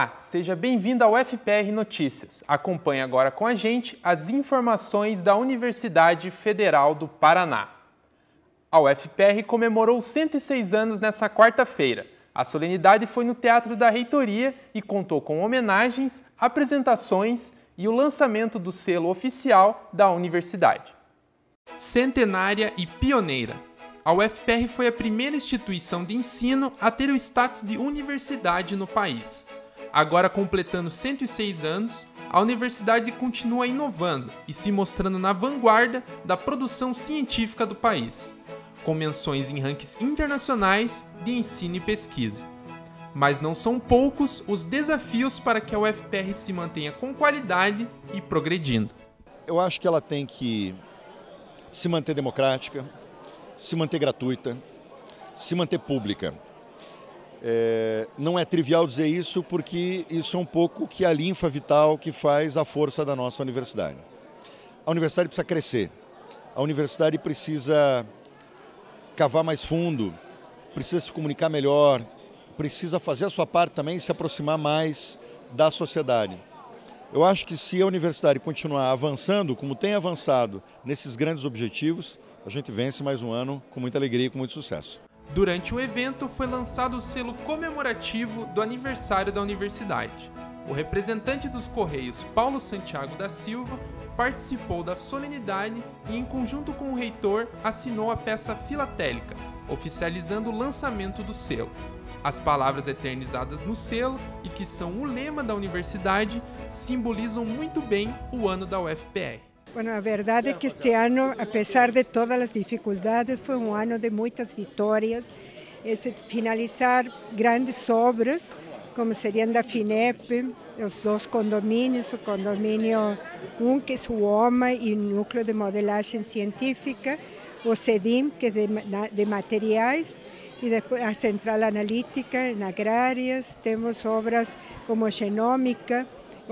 Olá, seja bem-vindo ao FPR Notícias. Acompanhe agora com a gente as informações da Universidade Federal do Paraná. A UFPR comemorou 106 anos nesta quarta-feira. A solenidade foi no Teatro da Reitoria e contou com homenagens, apresentações e o lançamento do selo oficial da universidade. Centenária e pioneira, a UFPR foi a primeira instituição de ensino a ter o status de universidade no país agora completando 106 anos, a universidade continua inovando e se mostrando na vanguarda da produção científica do país, com menções em rankings internacionais de ensino e pesquisa. Mas não são poucos os desafios para que a UFPR se mantenha com qualidade e progredindo. Eu acho que ela tem que se manter democrática, se manter gratuita, se manter pública. É, não é trivial dizer isso porque isso é um pouco que a linfa vital que faz a força da nossa universidade. A universidade precisa crescer, a universidade precisa cavar mais fundo, precisa se comunicar melhor, precisa fazer a sua parte também e se aproximar mais da sociedade. Eu acho que se a universidade continuar avançando, como tem avançado nesses grandes objetivos, a gente vence mais um ano com muita alegria e com muito sucesso. Durante o evento, foi lançado o selo comemorativo do aniversário da universidade. O representante dos Correios, Paulo Santiago da Silva, participou da solenidade e, em conjunto com o reitor, assinou a peça filatélica, oficializando o lançamento do selo. As palavras eternizadas no selo e que são o lema da universidade simbolizam muito bem o ano da UFPR. Bueno, a verdade é que este ano, apesar de todas as dificuldades, foi um ano de muitas vitórias. Este, finalizar grandes obras, como seriam da FINEP, os dois condomínios, o condomínio 1, um, que é o OMA, e o Núcleo de Modelagem Científica, o CEDIM, que é de, de materiais, e depois a Central Analítica, em agrárias, temos obras como Genômica,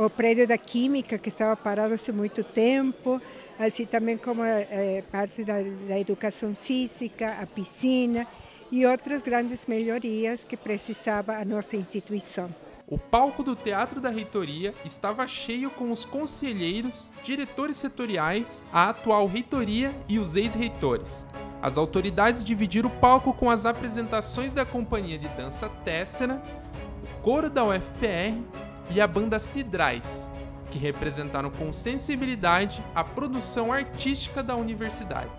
o prédio da Química, que estava parado há muito tempo, assim também como é, parte da, da educação física, a piscina e outras grandes melhorias que precisava a nossa instituição. O palco do Teatro da Reitoria estava cheio com os conselheiros, diretores setoriais, a atual reitoria e os ex-reitores. As autoridades dividiram o palco com as apresentações da companhia de dança Tessera, o coro da UFPR e a banda Cidrais, que representaram com sensibilidade a produção artística da universidade.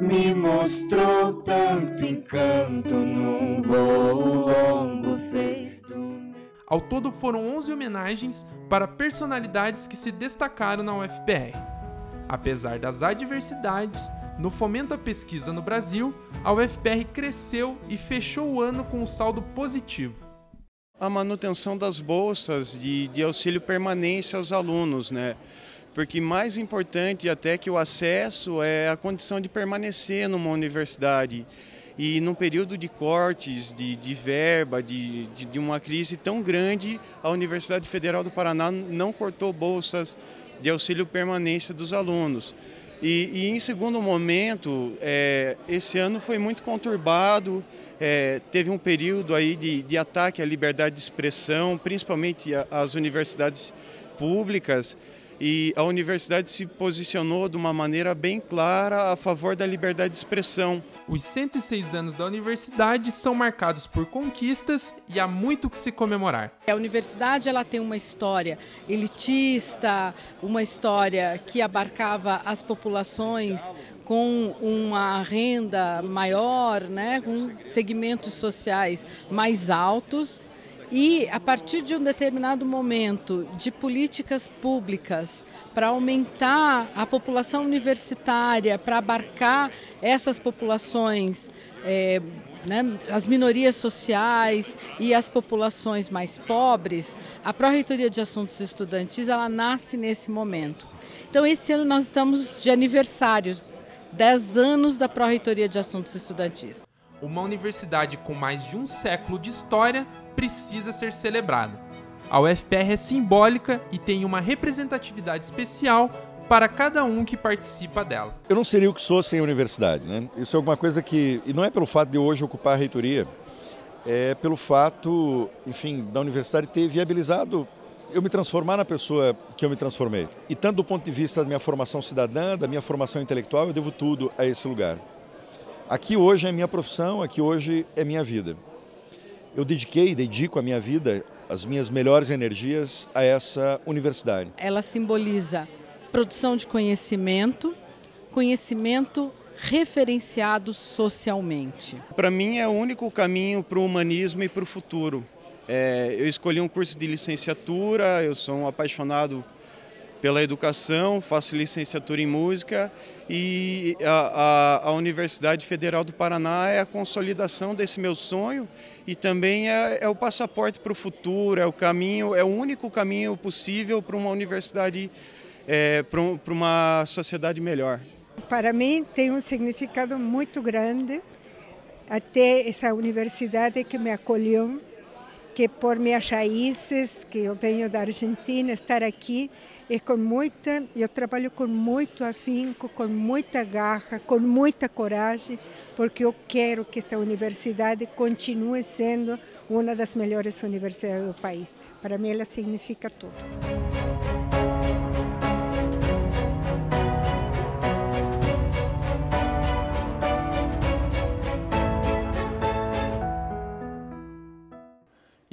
Me mostrou tanto encanto num voo longo fez do... Ao todo foram 11 homenagens para personalidades que se destacaram na UFPR. Apesar das adversidades, no fomento à pesquisa no Brasil, a UFPR cresceu e fechou o ano com um saldo positivo a manutenção das bolsas de, de auxílio permanência aos alunos, né? Porque mais importante até que o acesso é a condição de permanecer numa universidade. E num período de cortes, de, de verba, de, de, de uma crise tão grande, a Universidade Federal do Paraná não cortou bolsas de auxílio permanência dos alunos. E, e em segundo momento, é, esse ano foi muito conturbado é, teve um período aí de, de ataque à liberdade de expressão, principalmente às universidades públicas. E a universidade se posicionou de uma maneira bem clara a favor da liberdade de expressão. Os 106 anos da universidade são marcados por conquistas e há muito que se comemorar. A universidade ela tem uma história elitista, uma história que abarcava as populações com uma renda maior, né, com segmentos sociais mais altos e a partir de um determinado momento de políticas públicas para aumentar a população universitária, para abarcar essas populações, é, né, as minorias sociais e as populações mais pobres, a Pró-Reitoria de Assuntos Estudantis ela nasce nesse momento. Então, esse ano nós estamos de aniversário, 10 anos da Pró-Reitoria de Assuntos Estudantis uma universidade com mais de um século de história precisa ser celebrada. A UFPR é simbólica e tem uma representatividade especial para cada um que participa dela. Eu não seria o que sou sem a universidade, né? Isso é alguma coisa que e não é pelo fato de hoje ocupar a reitoria, é pelo fato, enfim, da universidade ter viabilizado eu me transformar na pessoa que eu me transformei. E tanto do ponto de vista da minha formação cidadã, da minha formação intelectual, eu devo tudo a esse lugar. Aqui hoje é minha profissão, aqui hoje é minha vida. Eu dediquei, dedico a minha vida, as minhas melhores energias a essa universidade. Ela simboliza produção de conhecimento, conhecimento referenciado socialmente. Para mim é o único caminho para o humanismo e para o futuro. É, eu escolhi um curso de licenciatura, eu sou um apaixonado pela educação, faço licenciatura em música e a, a, a, Universidade Federal do Paraná é a consolidação desse meu sonho e também é, é o passaporte para o futuro, é o caminho, é o único caminho possível para uma universidade, é, para, uma sociedade melhor. Para mim tem um significado muito grande até essa universidade que me acolheu, que por minhas raízes, que eu venho da Argentina, estar aqui e com muita, eu trabalho com muito afinco, com muita garra, com muita coragem, porque eu quero que esta universidade continue sendo uma das melhores universidades do país. Para mim, ela significa tudo.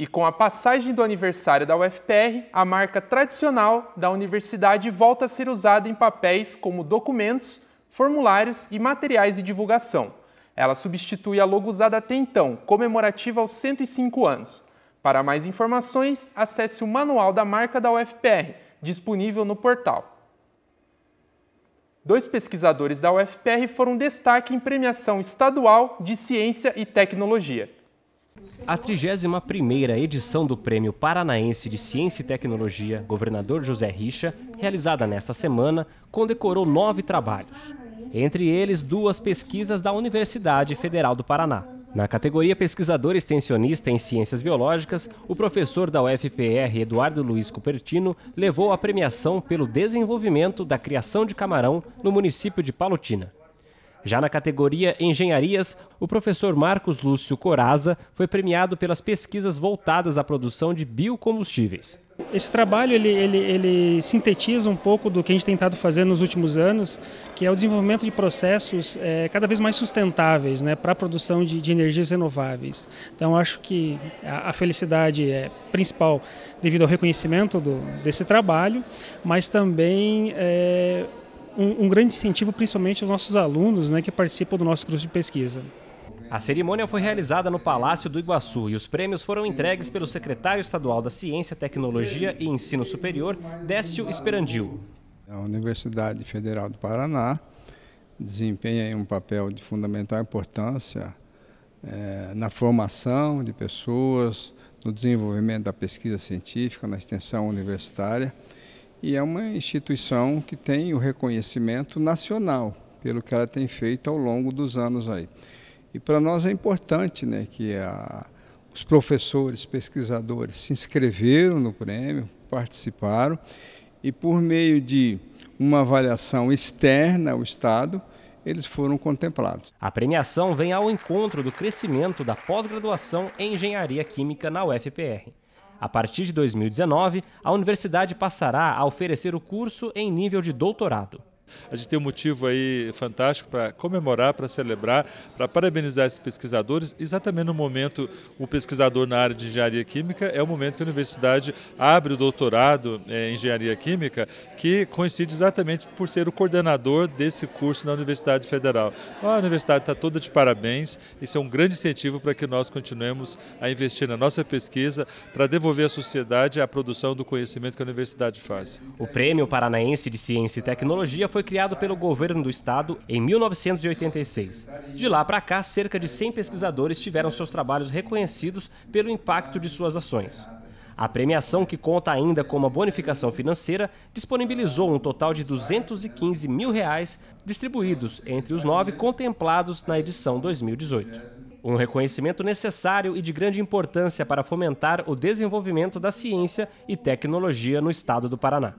E com a passagem do aniversário da UFPR, a marca tradicional da universidade volta a ser usada em papéis como documentos, formulários e materiais de divulgação. Ela substitui a logo usada até então, comemorativa aos 105 anos. Para mais informações, acesse o manual da marca da UFPR, disponível no portal. Dois pesquisadores da UFPR foram destaque em premiação estadual de ciência e tecnologia. A 31ª edição do Prêmio Paranaense de Ciência e Tecnologia Governador José Richa, realizada nesta semana, condecorou nove trabalhos. Entre eles, duas pesquisas da Universidade Federal do Paraná. Na categoria Pesquisador Extensionista em Ciências Biológicas, o professor da UFPR, Eduardo Luiz Cupertino, levou a premiação pelo desenvolvimento da criação de camarão no município de Palotina. Já na categoria Engenharias, o professor Marcos Lúcio Coraza foi premiado pelas pesquisas voltadas à produção de biocombustíveis. Esse trabalho ele, ele, ele, sintetiza um pouco do que a gente tem tentado fazer nos últimos anos, que é o desenvolvimento de processos é, cada vez mais sustentáveis né, para a produção de, de, energias renováveis. Então, acho que a, a, felicidade é principal devido ao reconhecimento do, desse trabalho, mas também. É, um, um grande incentivo, principalmente aos nossos alunos né, que participam do nosso curso de pesquisa. A cerimônia foi realizada no Palácio do Iguaçu e os prêmios foram entregues pelo secretário estadual da Ciência, Tecnologia e Ensino Superior, Décio Esperandil. É a Universidade Federal do Paraná desempenha um papel de fundamental importância é, na formação de pessoas, no desenvolvimento da pesquisa científica, na extensão universitária e é uma instituição que tem o reconhecimento nacional pelo que ela tem feito ao longo dos anos aí. E para nós é importante né, que a, os professores, pesquisadores se inscreveram no prêmio, participaram e por meio de uma avaliação externa ao Estado, eles foram contemplados. A premiação vem ao encontro do crescimento da pós-graduação em engenharia química na UFPR. A partir de 2019, a universidade passará a oferecer o curso em nível de doutorado. A gente tem um motivo aí fantástico para comemorar, para celebrar, para parabenizar esses pesquisadores. Exatamente no momento, o pesquisador na área de engenharia química é o momento que a universidade abre o doutorado é, em engenharia química, que coincide exatamente por ser o coordenador desse curso na Universidade Federal. A universidade está toda de parabéns. Isso é um grande incentivo para que nós continuemos a investir na nossa pesquisa para devolver à sociedade a produção do conhecimento que a universidade faz. O Prêmio Paranaense de Ciência e Tecnologia foi criado pelo governo do estado em 1986. De lá para cá, cerca de 100 pesquisadores tiveram seus trabalhos reconhecidos pelo impacto de suas ações. A premiação, que conta ainda com uma bonificação financeira, disponibilizou um total de 215 mil reais distribuídos entre os nove contemplados na edição 2018. Um reconhecimento necessário e de grande importância para fomentar o desenvolvimento da ciência e tecnologia no estado do Paraná.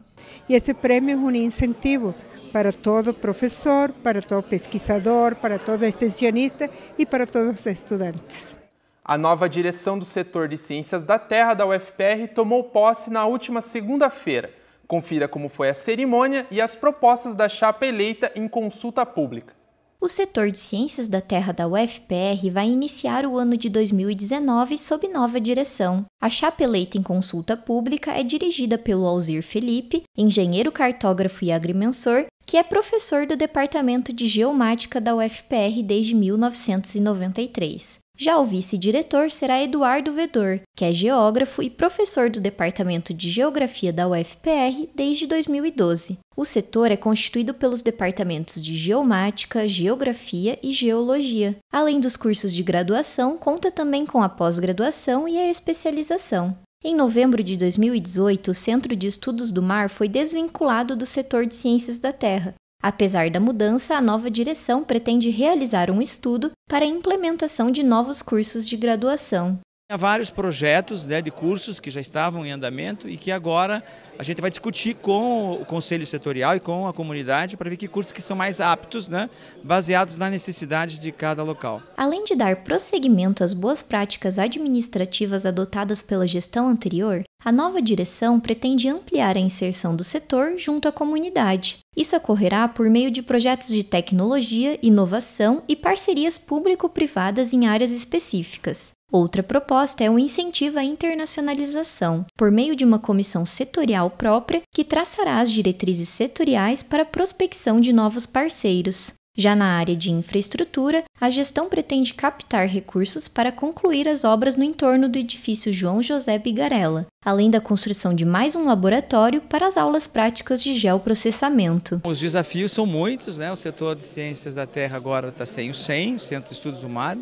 E esse prêmio é um incentivo para todo professor, para todo pesquisador, para todo extensionista e para todos os estudantes. A nova direção do setor de ciências da terra da UFPR tomou posse na última segunda-feira. Confira como foi a cerimônia e as propostas da chapa eleita em consulta pública. O setor de ciências da terra da UFPR vai iniciar o ano de 2019 sob nova direção. A chapa eleita em consulta pública é dirigida pelo Alzir Felipe, engenheiro cartógrafo e agrimensor, que é professor do Departamento de Geomática da UFPR desde 1993. Já o vice-diretor será Eduardo Vedor, que é geógrafo e professor do Departamento de Geografia da UFPR desde 2012. O setor é constituído pelos departamentos de Geomática, Geografia e Geologia. Além dos cursos de graduação, conta também com a pós-graduação e a especialização. Em novembro de 2018, o Centro de Estudos do Mar foi desvinculado do setor de Ciências da Terra Apesar da mudança, a nova direção pretende realizar um estudo para a implementação de novos cursos de graduação. Há vários projetos né, de cursos que já estavam em andamento e que agora a gente vai discutir com o Conselho Setorial e com a comunidade para ver que cursos que são mais aptos, né, baseados na necessidade de cada local. Além de dar prosseguimento às boas práticas administrativas adotadas pela gestão anterior, a nova direção pretende ampliar a inserção do setor junto à comunidade. Isso ocorrerá por meio de projetos de tecnologia, inovação e parcerias público-privadas em áreas específicas. Outra proposta é o incentivo à internacionalização, por meio de uma comissão setorial própria que traçará as diretrizes setoriais para a prospecção de novos parceiros. Já na área de infraestrutura, a gestão pretende captar recursos para concluir as obras no entorno do edifício João José Bigarella, além da construção de mais um laboratório para as aulas práticas de geoprocessamento. Os desafios são muitos, né? O setor de ciências da terra agora está sem o sem Centro de Estudos do Mar,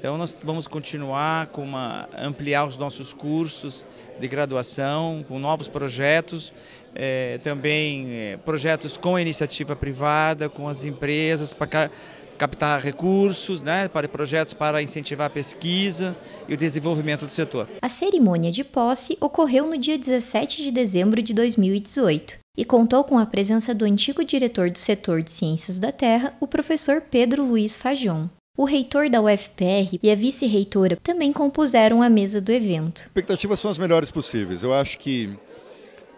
então nós vamos continuar com uma, ampliar os nossos cursos de graduação, com novos projetos, é, também é, projetos com a iniciativa privada, com as empresas, para ca captar recursos, né, para projetos para incentivar a pesquisa e o desenvolvimento do setor. A cerimônia de posse ocorreu no dia 17 de dezembro de 2018 e contou com a presença do antigo diretor do setor de Ciências da Terra, o professor Pedro Luiz Fajon. O reitor da UFPR e a vice-reitora também compuseram a mesa do evento. As expectativas são as melhores possíveis. Eu acho que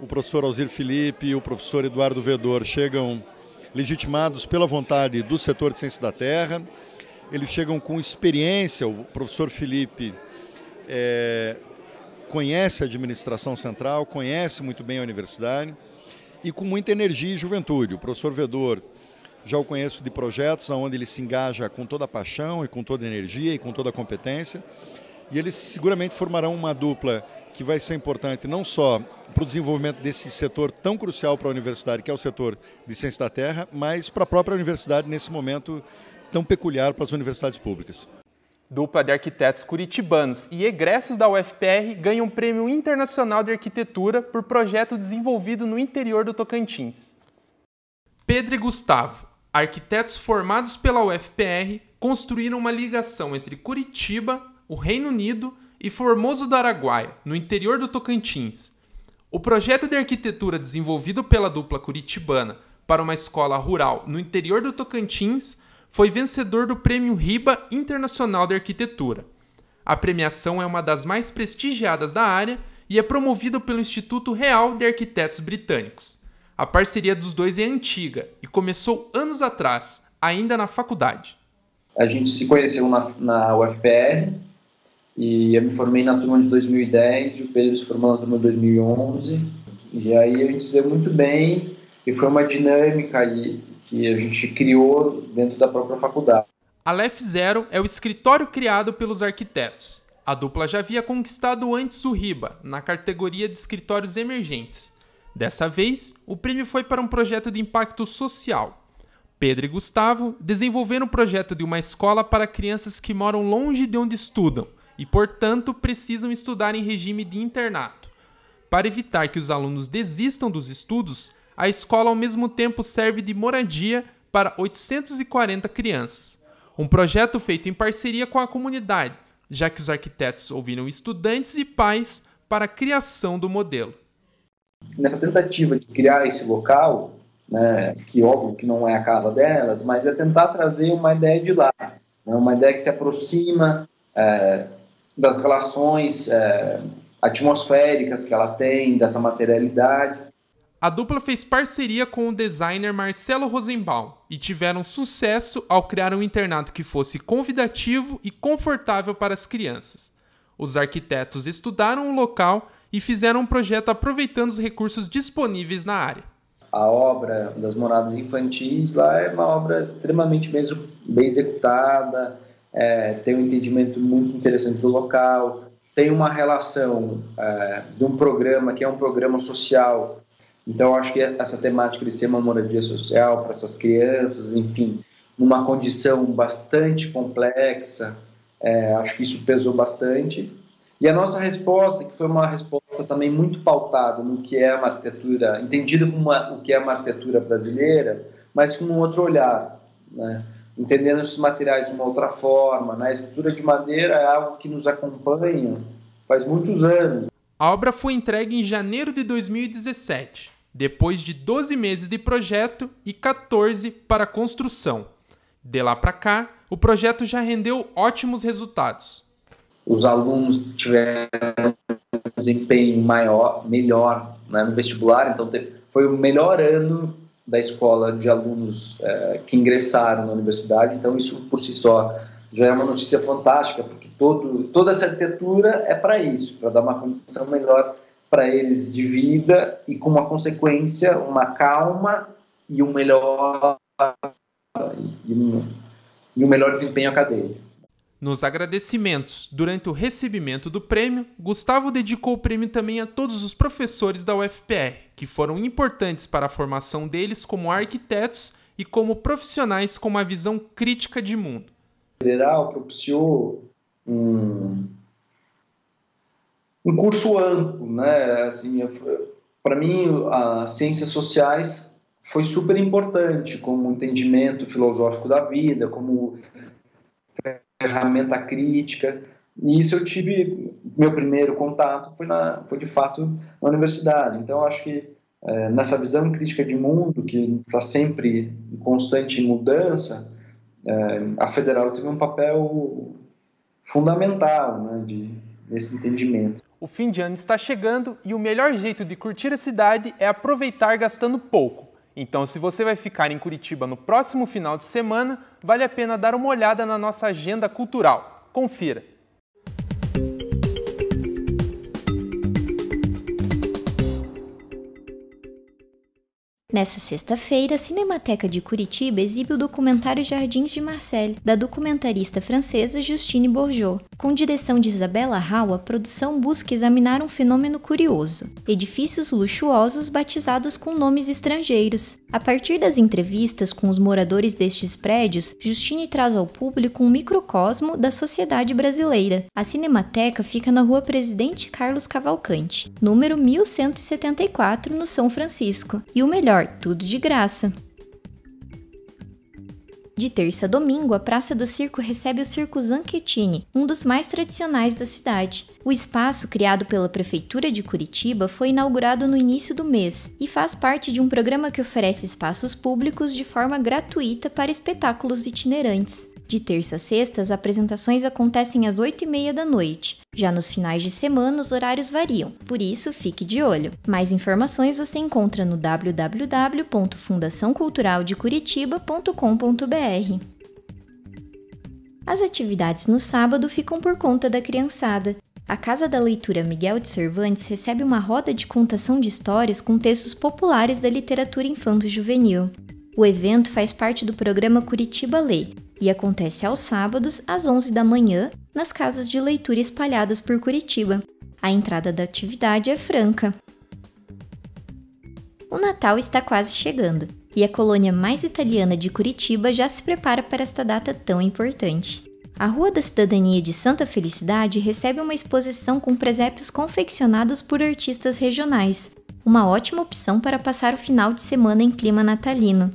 o professor Alzir Felipe e o professor Eduardo Vedor chegam legitimados pela vontade do setor de ciência da terra. Eles chegam com experiência. O professor Felipe é, conhece a administração central, conhece muito bem a universidade e com muita energia e juventude. O professor Vedor já o conheço de projetos onde ele se engaja com toda a paixão e com toda a energia e com toda a competência. E eles seguramente formarão uma dupla que vai ser importante não só para o desenvolvimento desse setor tão crucial para a universidade, que é o setor de ciência da terra, mas para a própria universidade nesse momento tão peculiar para as universidades públicas. Dupla de arquitetos curitibanos e egressos da UFPR ganham um Prêmio Internacional de Arquitetura por projeto desenvolvido no interior do Tocantins. Pedro e Gustavo, arquitetos formados pela UFPR construíram uma ligação entre Curitiba, o Reino Unido e Formoso do Araguaia, no interior do Tocantins. O projeto de arquitetura desenvolvido pela dupla curitibana para uma escola rural no interior do Tocantins foi vencedor do Prêmio Riba Internacional de Arquitetura. A premiação é uma das mais prestigiadas da área e é promovida pelo Instituto Real de Arquitetos Britânicos. A parceria dos dois é antiga e começou anos atrás, ainda na faculdade. A gente se conheceu na, na UFPR e eu me formei na turma de 2010 e o Pedro se formou na turma de 2011. E aí a gente se deu muito bem e foi uma dinâmica ali que a gente criou dentro da própria faculdade. A Lef Zero é o escritório criado pelos arquitetos. A dupla já havia conquistado antes o RIBA, na categoria de escritórios emergentes, Dessa vez, o prêmio foi para um projeto de impacto social. Pedro e Gustavo desenvolveram o projeto de uma escola para crianças que moram longe de onde estudam e, portanto, precisam estudar em regime de internato. Para evitar que os alunos desistam dos estudos, a escola ao mesmo tempo serve de moradia para 840 crianças. Um projeto feito em parceria com a comunidade, já que os arquitetos ouviram estudantes e pais para a criação do modelo nessa tentativa de criar esse local, né, que óbvio que não é a casa delas, mas é tentar trazer uma ideia de lá, né, uma ideia que se aproxima é, das relações é, atmosféricas que ela tem, dessa materialidade. A dupla fez parceria com o designer Marcelo Rosenbaum e tiveram sucesso ao criar um internato que fosse convidativo e confortável para as crianças. Os arquitetos estudaram o local e fizeram um projeto aproveitando os recursos disponíveis na área. A obra das moradas infantis lá é uma obra extremamente bem, bem executada, é, tem um entendimento muito interessante do local, tem uma relação é, de um programa que é um programa social. Então, acho que essa temática de ser uma moradia social para essas crianças, enfim, numa condição bastante complexa, é, acho que isso pesou bastante. E a nossa resposta, que foi uma resposta também muito pautada no que é uma arquitetura, entendida como uma, o que é uma arquitetura brasileira, mas com um outro olhar, né? entendendo esses materiais de uma outra forma. Né? A estrutura de madeira é algo que nos acompanha faz muitos anos. A obra foi entregue em janeiro de 2017, depois de 12 meses de projeto e 14 para construção. De lá para cá, o projeto já rendeu ótimos resultados os alunos tiveram um desempenho maior, melhor né, no vestibular, então teve, foi o melhor ano da escola de alunos é, que ingressaram na universidade, então isso por si só já é uma notícia fantástica, porque todo, toda essa arquitetura é para isso, para dar uma condição melhor para eles de vida e com uma consequência, uma calma e um melhor e um, e um melhor desempenho acadêmico. Nos agradecimentos durante o recebimento do prêmio, Gustavo dedicou o prêmio também a todos os professores da UFPR, que foram importantes para a formação deles como arquitetos e como profissionais com uma visão crítica de mundo. O federal propiciou um, um curso amplo, né? Assim, para mim, as ciências sociais foi super importante como entendimento filosófico da vida, como ferramenta crítica. E isso eu tive, meu primeiro contato foi, na, foi de fato na universidade. Então, acho que é, nessa visão crítica de mundo, que está sempre em constante mudança, é, a federal teve um papel fundamental né, de, nesse entendimento. O fim de ano está chegando e o melhor jeito de curtir a cidade é aproveitar gastando pouco. Então, se você vai ficar em Curitiba no próximo final de semana, vale a pena dar uma olhada na nossa agenda cultural. Confira! Nessa sexta-feira, a Cinemateca de Curitiba exibe o documentário Jardins de Marcelle, da documentarista francesa Justine Bourgeot. Com direção de Isabella Rau, a produção busca examinar um fenômeno curioso: edifícios luxuosos batizados com nomes estrangeiros. A partir das entrevistas com os moradores destes prédios, Justine traz ao público um microcosmo da sociedade brasileira. A Cinemateca fica na rua Presidente Carlos Cavalcante, número 1174, no São Francisco. E o melhor, melhor, tudo de graça. De terça a domingo, a Praça do Circo recebe o Circo Zanchettini, um dos mais tradicionais da cidade. O espaço, criado pela Prefeitura de Curitiba, foi inaugurado no início do mês e faz parte de um programa que oferece espaços públicos de forma gratuita para espetáculos itinerantes. De terça a sexta, as apresentações acontecem às 8h30 da noite, já nos finais de semana, os horários variam, por isso fique de olho. Mais informações você encontra no www.fundaçãoculturaldecuritiba.com.br. As atividades no sábado ficam por conta da criançada. A Casa da Leitura Miguel de Cervantes recebe uma roda de contação de histórias com textos populares da literatura infanto-juvenil. O evento faz parte do programa Curitiba Lê e acontece aos sábados às 11 da manhã nas casas de leitura espalhadas por Curitiba. A entrada da atividade é franca. O Natal está quase chegando e a colônia mais italiana de Curitiba já se prepara para esta data tão importante. A Rua da Cidadania de Santa Felicidade recebe uma exposição com presépios confeccionados por artistas regionais, uma ótima opção para passar o final de semana em clima natalino.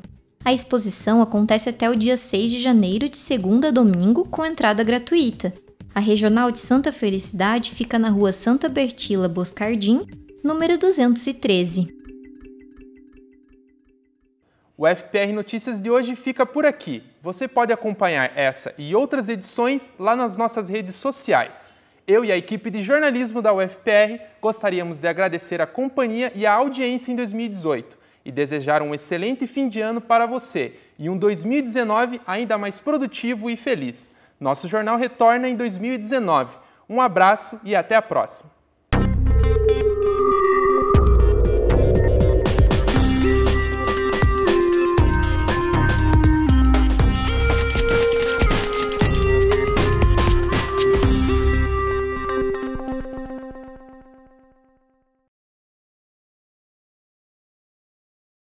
A exposição acontece até o dia 6 de janeiro, de segunda a domingo, com entrada gratuita, a Regional de Santa Felicidade fica na rua Santa Bertila Boscardim, número 213. O FPR Notícias de hoje fica por aqui. Você pode acompanhar essa e outras edições lá nas nossas redes sociais. Eu e a equipe de jornalismo da UFPR gostaríamos de agradecer a companhia e a audiência em 2018 e desejar um excelente fim de ano para você e um 2019 ainda mais produtivo e feliz. Nosso jornal retorna em 2019. Um abraço e até a próxima!